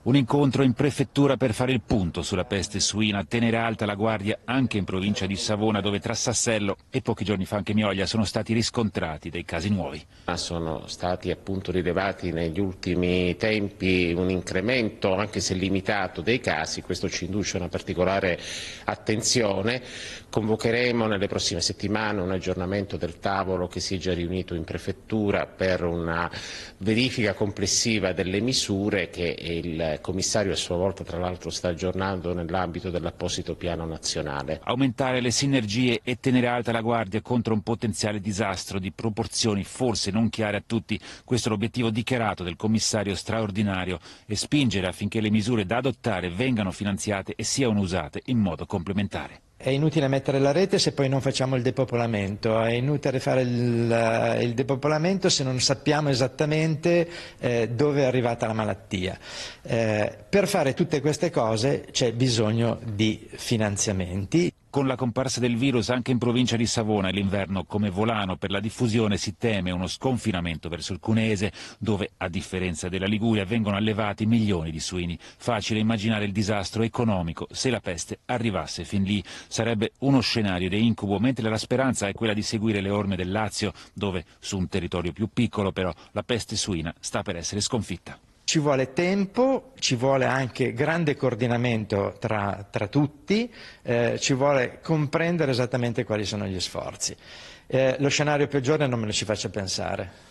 Un incontro in prefettura per fare il punto sulla peste suina, tenere alta la guardia anche in provincia di Savona dove tra Sassello e pochi giorni fa anche Mioglia sono stati riscontrati dei casi nuovi. Sono stati appunto rilevati negli ultimi tempi un incremento anche se limitato dei casi, questo ci induce a una particolare attenzione. Convocheremo nelle prossime settimane un aggiornamento del tavolo che si è già riunito in prefettura per una verifica complessiva delle misure che il il eh, commissario a sua volta tra l'altro sta aggiornando nell'ambito dell'apposito piano nazionale. Aumentare le sinergie e tenere alta la guardia contro un potenziale disastro di proporzioni forse non chiare a tutti, questo è l'obiettivo dichiarato del commissario straordinario e spingere affinché le misure da adottare vengano finanziate e siano usate in modo complementare. È inutile mettere la rete se poi non facciamo il depopolamento, è inutile fare il, eh, il depopolamento se non sappiamo esattamente eh, dove è arrivata la malattia. Eh, per fare tutte queste cose c'è bisogno di finanziamenti. Con la comparsa del virus anche in provincia di Savona e l'inverno come volano per la diffusione si teme uno sconfinamento verso il Cunese, dove a differenza della Liguria vengono allevati milioni di suini. Facile immaginare il disastro economico se la peste arrivasse fin lì. Sarebbe uno scenario di incubo, mentre la speranza è quella di seguire le orme del Lazio, dove su un territorio più piccolo però la peste suina sta per essere sconfitta. Ci vuole tempo, ci vuole anche grande coordinamento tra, tra tutti, eh, ci vuole comprendere esattamente quali sono gli sforzi. Eh, lo scenario peggiore non me lo ci faccia pensare.